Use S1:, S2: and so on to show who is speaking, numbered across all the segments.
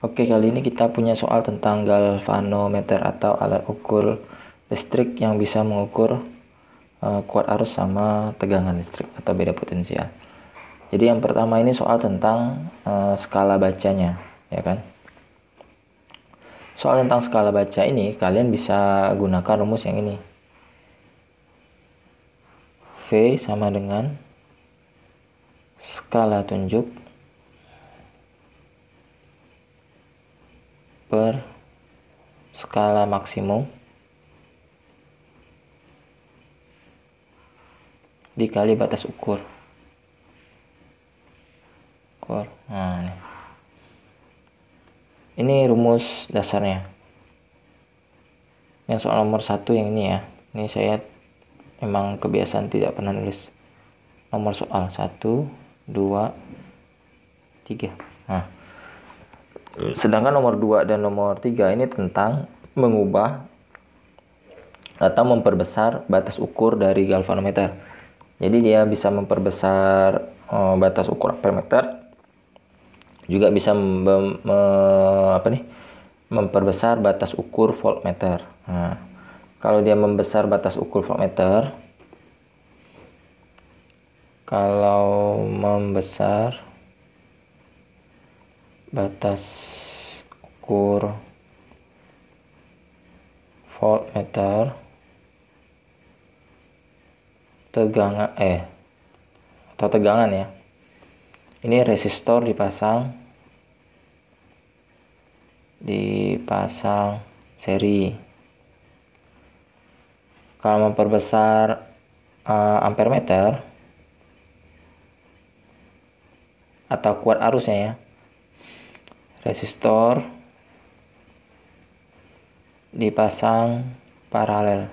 S1: Oke, kali ini kita punya soal tentang galvanometer atau alat ukur listrik yang bisa mengukur uh, kuat arus sama tegangan listrik atau beda potensial. Jadi yang pertama ini soal tentang uh, skala bacanya, ya kan? Soal tentang skala baca ini kalian bisa gunakan rumus yang ini. V sama dengan skala tunjuk per skala maksimum dikali batas ukur ukur nah ini. ini rumus dasarnya yang soal nomor satu yang ini ya ini saya emang kebiasaan tidak pernah nulis nomor soal satu dua tiga nah Sedangkan nomor 2 dan nomor 3 ini tentang mengubah atau memperbesar batas ukur dari galvanometer. Jadi dia bisa memperbesar uh, batas ukur ampermeter juga bisa mem, me, apa nih? memperbesar batas ukur voltmeter. Nah, kalau dia membesar batas ukur voltmeter kalau membesar batas ukur voltmeter tegangan eh atau tegangan ya ini resistor dipasang dipasang seri kalau memperbesar uh, ampermeter atau kuat arusnya ya resistor dipasang paralel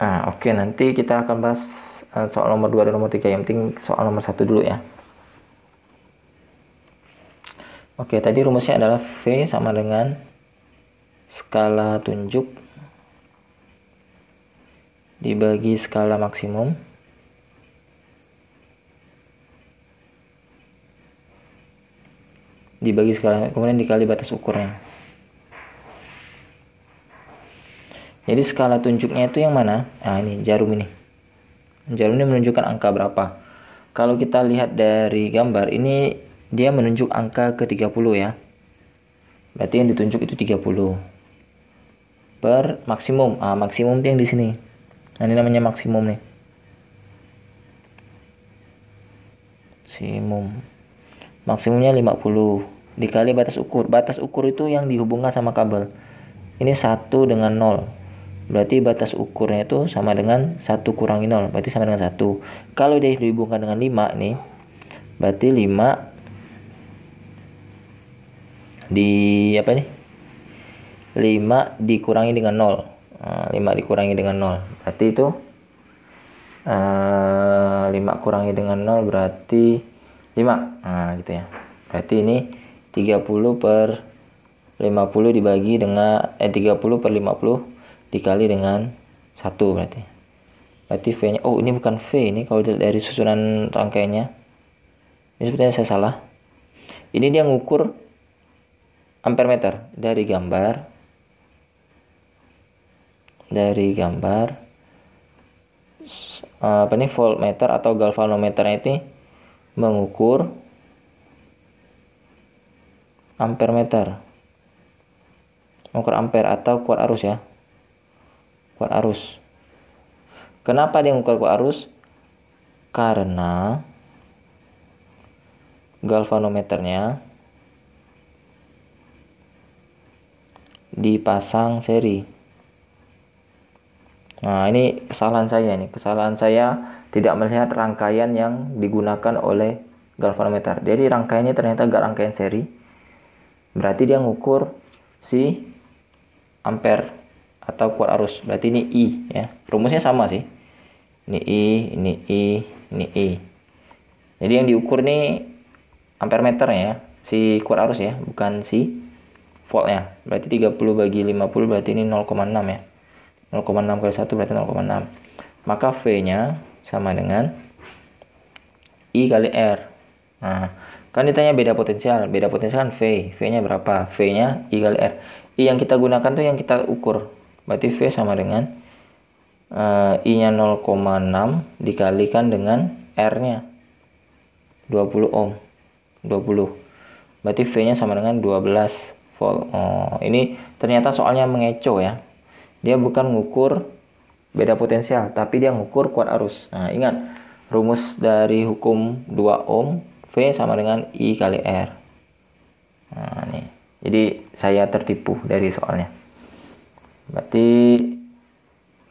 S1: Nah, oke okay, nanti kita akan bahas eh, soal nomor 2 dan nomor 3 yang penting soal nomor 1 dulu ya Oke, okay, tadi rumusnya adalah V sama dengan skala tunjuk dibagi skala maksimum dibagi skala kemudian dikali batas ukurnya jadi skala tunjuknya itu yang mana nah ini jarum ini jarum ini menunjukkan angka berapa kalau kita lihat dari gambar ini dia menunjuk angka ke 30 ya berarti yang ditunjuk itu 30 per maksimum ah maksimum itu yang di sini nah ini namanya maksimum nih maksimum maksimumnya 50 dikali batas ukur batas ukur itu yang dihubungkan sama kabel ini 1 dengan 0 berarti batas ukurnya itu sama dengan 1 kurangi 0 berarti sama dengan 1 kalau dia dihubungkan dengan 5 nih berarti 5 di apa nih 5 dikurangi dengan 0 5 ah, dikurangi dengan 0 berarti itu uh, ah, 5 kurangi dengan 0 berarti 5 nah gitu ya berarti ini 30 per 50 dibagi dengan eh 30 per 50 dikali dengan 1 berarti berarti V nya oh ini bukan V ini kalau dari susunan rangkaiannya ini sepertinya saya salah ini dia ngukur ampere meter dari gambar dari gambar apa ini voltmeter atau galvanometer itu mengukur ampere meter mengukur ampere atau kuat arus ya kuat arus kenapa dia mengukur kuat arus karena galvanometernya dipasang seri Nah, ini kesalahan saya nih. Kesalahan saya tidak melihat rangkaian yang digunakan oleh galvanometer. Jadi rangkaiannya ternyata gak rangkaian seri. Berarti dia ngukur si ampere atau kuat arus. Berarti ini I ya. Rumusnya sama sih. Ini I, ini I, ini I. Jadi yang diukur nih ampere meter ya. Si kuat arus ya, bukan si voltnya. Berarti 30 bagi 50 berarti ini 0,6 ya. 0,6 kali 1 berarti 0,6 maka V nya sama dengan I kali R nah kan ditanya beda potensial beda potensial kan V V nya berapa V nya I kali R I yang kita gunakan tuh yang kita ukur berarti V sama dengan uh, I nya 0,6 dikalikan dengan R nya 20 ohm 20 berarti V nya sama dengan 12 volt oh ini ternyata soalnya mengeco ya dia bukan ngukur beda potensial, tapi dia ngukur kuat arus. Nah, ingat rumus dari hukum 2 ohm V sama dengan I kali R. Nah, nih. Jadi saya tertipu dari soalnya. Berarti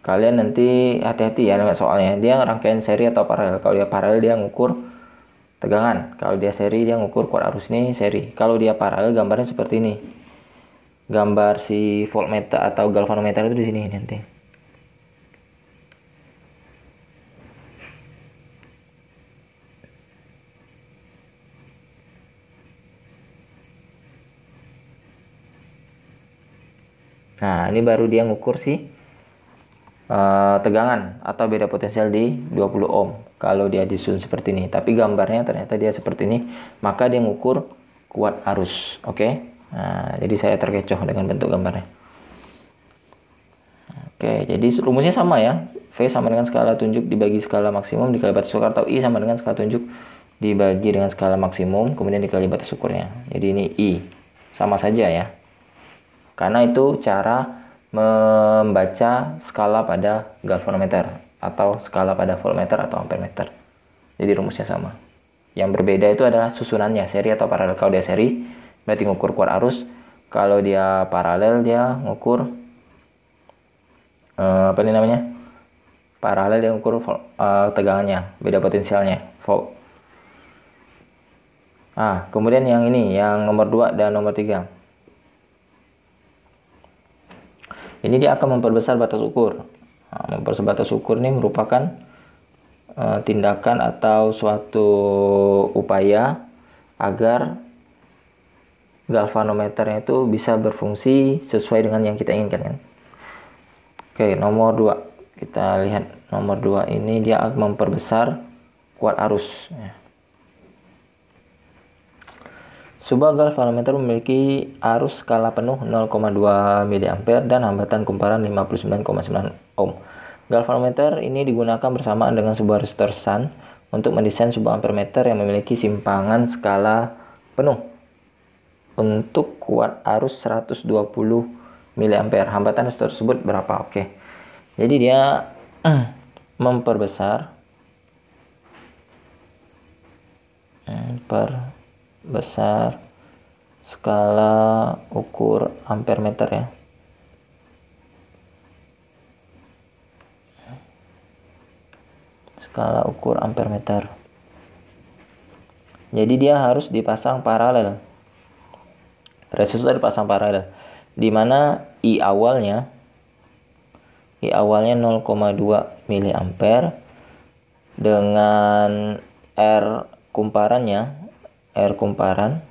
S1: kalian nanti hati-hati ya dengan soalnya. Dia rangkaian seri atau paralel. Kalau dia paralel dia ngukur tegangan. Kalau dia seri dia ngukur kuat arus ini seri. Kalau dia paralel gambarnya seperti ini gambar si voltmeter atau galvanometer itu di sini nanti. Nah, ini baru dia ngukur sih eh, tegangan atau beda potensial di 20 ohm kalau dia disusun seperti ini. Tapi gambarnya ternyata dia seperti ini, maka dia ngukur kuat arus, oke? Okay? Nah, jadi saya terkecoh dengan bentuk gambarnya. Oke, jadi rumusnya sama ya. V sama dengan skala tunjuk dibagi skala maksimum dikali batas ukur atau I sama dengan skala tunjuk dibagi dengan skala maksimum kemudian dikali batas ukurnya. Jadi ini I. Sama saja ya. Karena itu cara membaca skala pada galvanometer atau skala pada voltmeter atau ampermeter. Jadi rumusnya sama. Yang berbeda itu adalah susunannya, seri atau paralel kalau dia seri berarti ngukur kuat arus kalau dia paralel dia ngukur uh, apa ini namanya paralel dia ngukur uh, tegangannya beda potensialnya volt ah kemudian yang ini yang nomor 2 dan nomor 3 ini dia akan memperbesar batas ukur nah, memperbesar ukur ini merupakan uh, tindakan atau suatu upaya agar galvanometernya itu bisa berfungsi sesuai dengan yang kita inginkan kan. Oke, nomor 2. Kita lihat nomor 2 ini dia memperbesar kuat arus. Ya. Sebuah galvanometer memiliki arus skala penuh 0,2 mA dan hambatan kumparan 59,9 ohm. Galvanometer ini digunakan bersamaan dengan sebuah resistor sun untuk mendesain sebuah ampermeter yang memiliki simpangan skala penuh untuk kuat arus 120 mA. Hambatan arus tersebut berapa? Oke. Jadi dia eh, memperbesar memperbesar skala ukur ampere meter ya. Skala ukur ampere meter. Jadi dia harus dipasang paralel. Resistor itu dipasang paralel. Di mana I awalnya I awalnya 0,2 mA dengan R kumparannya R kumparan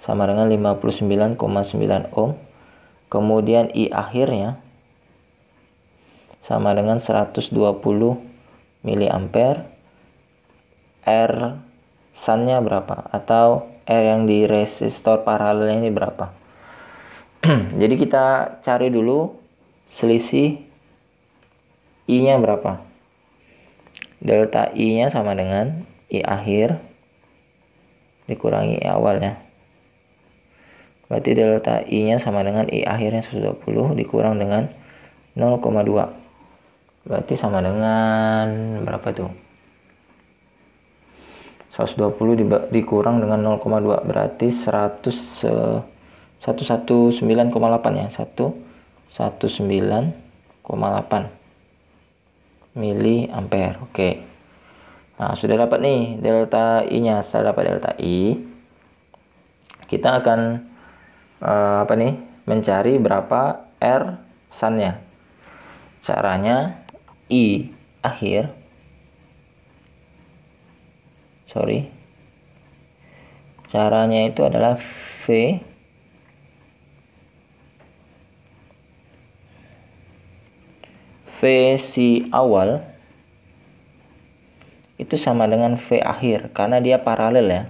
S1: sama dengan 59,9 ohm. Kemudian I akhirnya sama dengan 120 mA. R sunnya berapa atau R yang di resistor paralel ini berapa jadi kita cari dulu selisih I nya berapa delta I nya sama dengan I akhir dikurangi I awalnya berarti delta I nya sama dengan I akhirnya 120 dikurang dengan 0,2 berarti sama dengan berapa tuh 120 di, dikurang dengan 0,2 berarti 100 uh, 119,8 ya 1 mili ampere oke okay. nah sudah dapat nih delta i nya setelah dapat delta i kita akan uh, apa nih mencari berapa r sunnya caranya i akhir sorry caranya itu adalah V v si awal itu sama dengan V akhir karena dia paralel ya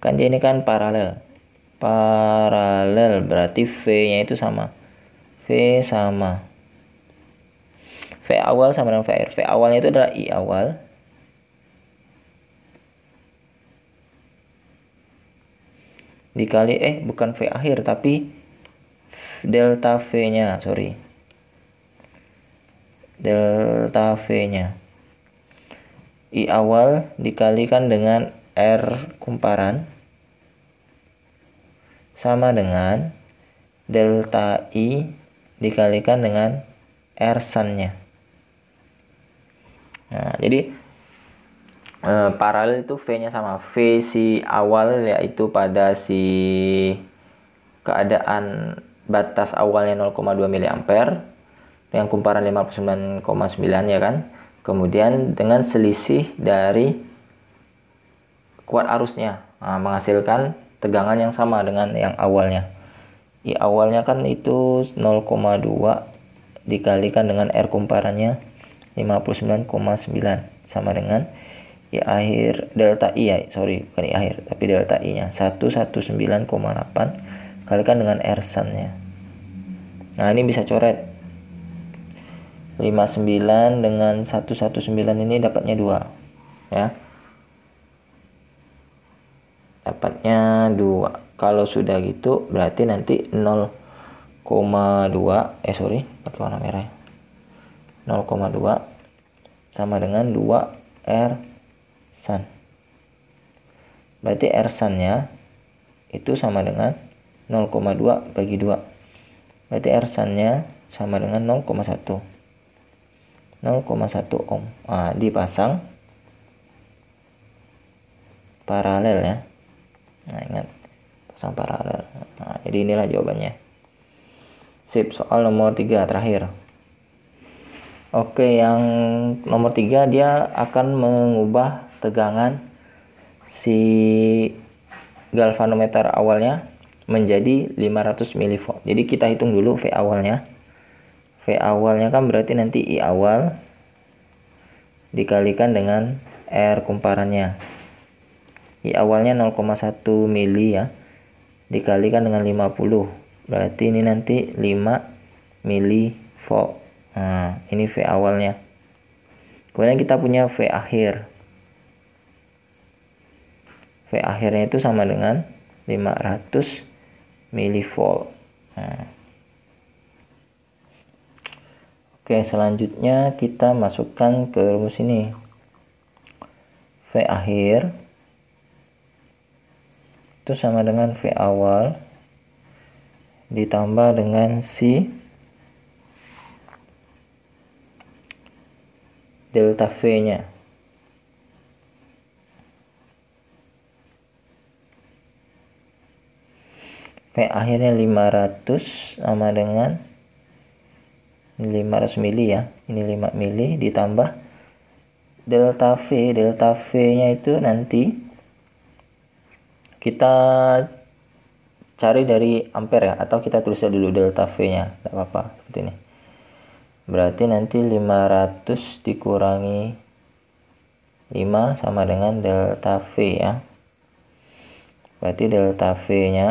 S1: kan dia ini kan paralel paralel berarti V nya itu sama V sama V awal sama dengan V akhir V awalnya itu adalah I awal dikali eh bukan V akhir tapi delta V-nya, sorry. Delta V-nya. I awal dikalikan dengan R kumparan sama dengan delta I dikalikan dengan R sun-nya. Nah, jadi e, paralel itu V-nya sama V si awal yaitu pada si keadaan batas awalnya 0,2 mA dengan kumparan 59,9 ya kan. Kemudian dengan selisih dari kuat arusnya nah, menghasilkan tegangan yang sama dengan yang awalnya. I awalnya kan itu 0,2 dikalikan dengan R kumparannya 59,9 sama dengan i akhir delta i ya sorry bukan i akhir tapi delta i nya 119,8 kalikan dengan r sun nya nah ini bisa coret 59 dengan 119 ini dapatnya 2 ya dapatnya 2 kalau sudah gitu berarti nanti 0,2 eh sorry pakai warna merah 0,2 ya. sama dengan 2 R san. Berarti R nya itu sama dengan 0,2 bagi 2. Berarti R nya sama dengan 0,1. 0,1 ohm. Nah, dipasang paralel ya. Nah, ingat pasang paralel. Nah, jadi inilah jawabannya. Sip, soal nomor 3 terakhir. Oke, yang nomor 3 dia akan mengubah tegangan si galvanometer awalnya menjadi 500 mV. Jadi kita hitung dulu V awalnya. V awalnya kan berarti nanti I awal dikalikan dengan R kumparannya. I awalnya 0,1 mili ya. Dikalikan dengan 50. Berarti ini nanti 5 mili volt. Nah, ini V awalnya. Kemudian kita punya V akhir. V akhirnya itu sama dengan 500 millivolt. Nah. Oke, selanjutnya kita masukkan ke rumus ini. V akhir itu sama dengan V awal ditambah dengan C delta V-nya. P akhirnya 500 sama dengan 500 mili ya ini 5 mili ditambah delta V delta V nya itu nanti kita cari dari ampere ya atau kita tulisnya dulu delta V nya tidak apa-apa seperti ini berarti nanti 500 dikurangi 5 sama dengan delta V ya berarti delta V nya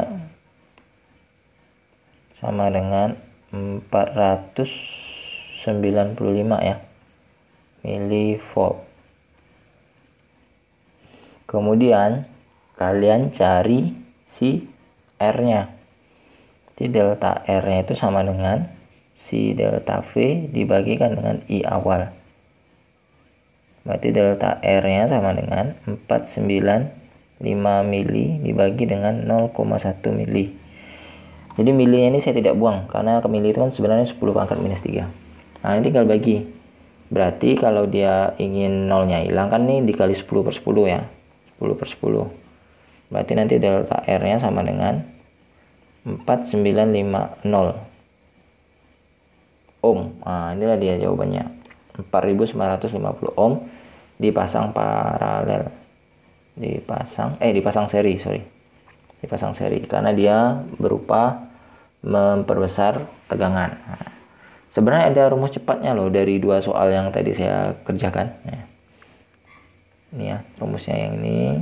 S1: sama dengan 495 ya mili milivolt kemudian kalian cari si R nya jadi delta R nya itu sama dengan si delta V dibagikan dengan I awal berarti delta R nya sama dengan 495 mili dibagi dengan 0,1 mili jadi milinya ini saya tidak buang karena kemili itu kan sebenarnya 10 pangkat minus 3. Nah ini tinggal bagi. Berarti kalau dia ingin nolnya hilang kan ini dikali 10 per 10 ya. 10 per 10. Berarti nanti delta R-nya sama dengan 4950 ohm. Nah inilah dia jawabannya. 4950 ohm dipasang paralel. Dipasang, eh dipasang seri, sorry dipasang seri karena dia berupa memperbesar tegangan. Nah, sebenarnya ada rumus cepatnya loh dari dua soal yang tadi saya kerjakan. Nah, ini ya rumusnya yang ini,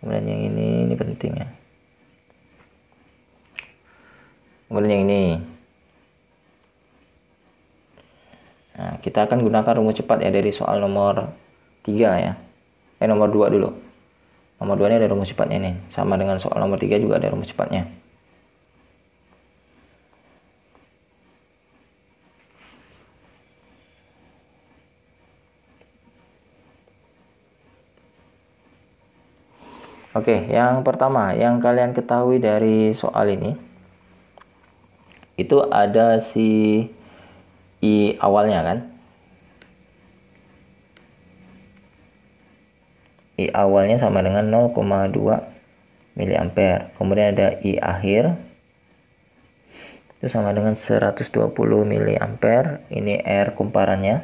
S1: kemudian yang ini ini penting ya. Kemudian yang ini. Nah, kita akan gunakan rumus cepat ya dari soal nomor 3 ya. Eh nomor 2 dulu nomor 2 ini ada rumus cepatnya nih sama dengan soal nomor 3 juga ada rumus cepatnya Oke, yang pertama yang kalian ketahui dari soal ini itu ada si i awalnya kan I awalnya sama dengan 0,2 miliampere. Kemudian ada I akhir itu sama dengan 120 miliampere. Ini R kumparannya.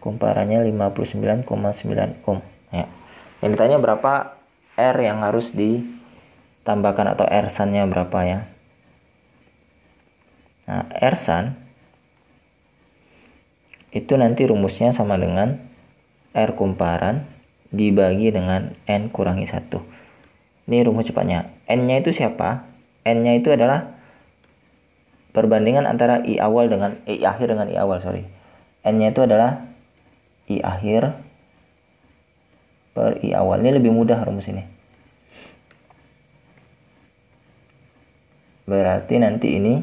S1: Kumparannya 59,9 ohm. Ya. Yang ditanya berapa R yang harus ditambahkan atau R sannya berapa ya. Nah, R san itu nanti rumusnya sama dengan R kumparan dibagi dengan n kurangi satu. Ini rumus cepatnya. n-nya itu siapa? n-nya itu adalah perbandingan antara i awal dengan eh, i akhir dengan i awal, sorry. n-nya itu adalah i akhir per i awal. Ini lebih mudah rumus ini. Berarti nanti ini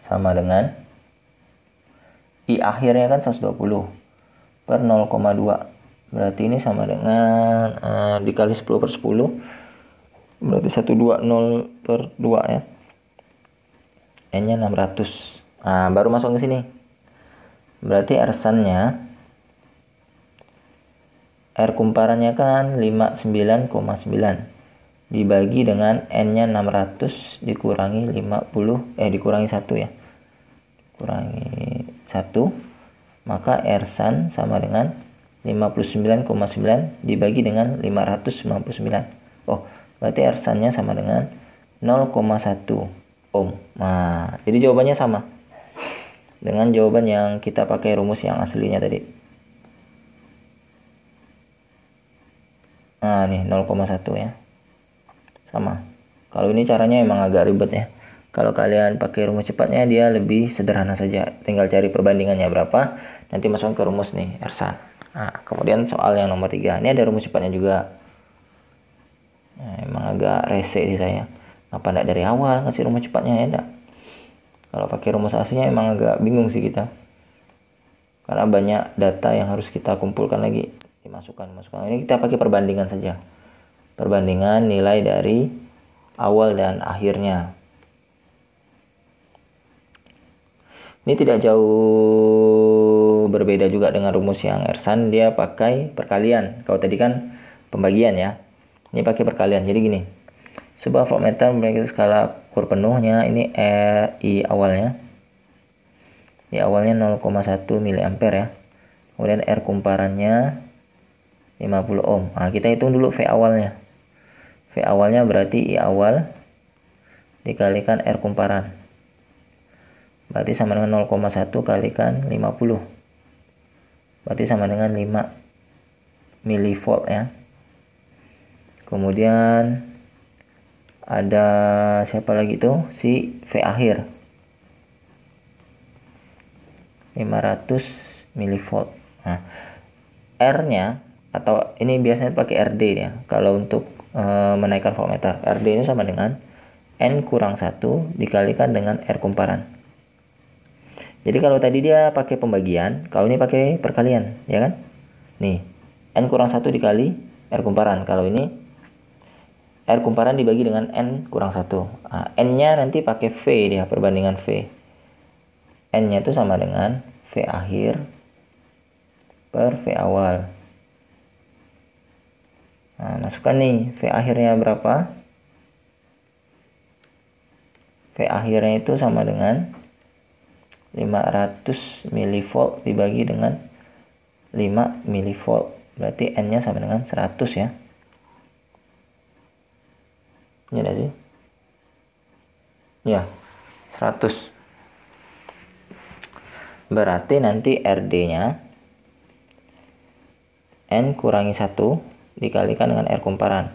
S1: sama dengan i akhirnya kan 120 per 0,2 berarti ini sama dengan uh, dikali 10 per 10 berarti 120 per 2 ya n nya 600 nah, baru masuk ke sini berarti nya R kumparannya kan 59,9 dibagi dengan N-nya 600 dikurangi 50 eh dikurangi 1 ya. Kurangi 1 maka R Ersan sama dengan 59,9 dibagi dengan 599. Oh, berarti R Ersannya sama dengan 0,1 ohm. Nah, jadi jawabannya sama dengan jawaban yang kita pakai rumus yang aslinya tadi. Nah, nih 0,1 ya. Sama. Kalau ini caranya emang agak ribet ya. Kalau kalian pakai rumus cepatnya dia lebih sederhana saja. Tinggal cari perbandingannya berapa, nanti masukkan ke rumus nih, Ersan. Nah, kemudian soal yang nomor 3. Ini ada rumus cepatnya juga. Nah, emang agak rese sih saya. Apa enggak dari awal ngasih rumus cepatnya ya enggak? Kalau pakai rumus aslinya emang agak bingung sih kita. Karena banyak data yang harus kita kumpulkan lagi, dimasukkan, masukkan. Ini kita pakai perbandingan saja. Perbandingan nilai dari awal dan akhirnya Ini tidak jauh berbeda juga dengan rumus yang Ersan, dia pakai perkalian. Kalau tadi kan pembagian ya. Ini pakai perkalian. Jadi gini. Sebuah voltmeter memiliki skala kur penuhnya ini e, I awalnya. I awalnya 0,1 mA ya. Kemudian R kumparannya 50 ohm. Nah, kita hitung dulu V awalnya. V awalnya berarti I awal dikalikan R kumparan berarti sama dengan 0,1 kalikan 50 berarti sama dengan 5 milivolt ya kemudian ada siapa lagi tuh si V akhir 500 milivolt nah, R nya atau ini biasanya pakai RD ya kalau untuk e, menaikkan voltmeter RD ini sama dengan N kurang 1 dikalikan dengan R kumparan jadi kalau tadi dia pakai pembagian, kalau ini pakai perkalian, ya kan? Nih, n kurang satu dikali r kumparan. Kalau ini r kumparan dibagi dengan n kurang satu. Nah, n-nya nanti pakai v dia, perbandingan v. n-nya itu sama dengan v akhir per v awal. Nah, masukkan nih v akhirnya berapa? v akhirnya itu sama dengan 500 milivolt dibagi dengan 5 milivolt berarti n nya sama dengan 100 ya ini ada sih ya 100 berarti nanti RD nya n kurangi 1 dikalikan dengan R kumparan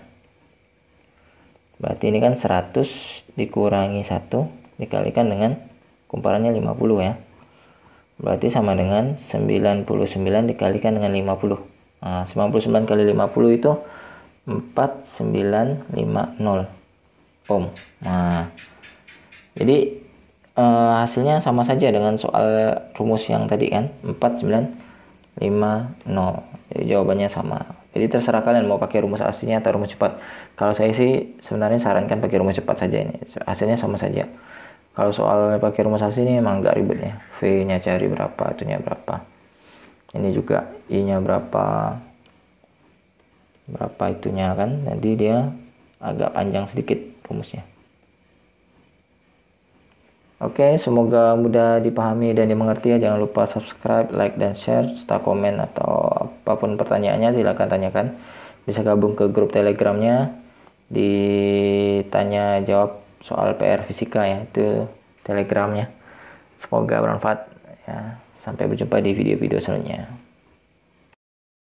S1: berarti ini kan 100 dikurangi 1 dikalikan dengan kumparannya 50 ya berarti sama dengan 99 dikalikan dengan 50 nah, 99 kali 50 itu 4950 ohm nah jadi eh, hasilnya sama saja dengan soal rumus yang tadi kan 4950 jadi jawabannya sama jadi terserah kalian mau pakai rumus aslinya atau rumus cepat kalau saya sih sebenarnya sarankan pakai rumus cepat saja ini hasilnya sama saja kalau soal pakai rumus asli ini emang nggak ribet ya v nya cari berapa itunya berapa ini juga i nya berapa berapa itunya kan nanti dia agak panjang sedikit rumusnya Oke, semoga mudah dipahami dan dimengerti ya. Jangan lupa subscribe, like, dan share, serta komen atau apapun pertanyaannya silahkan tanyakan. Bisa gabung ke grup telegramnya di tanya jawab soal PR fisika ya itu telegramnya semoga bermanfaat ya sampai berjumpa di video-video selanjutnya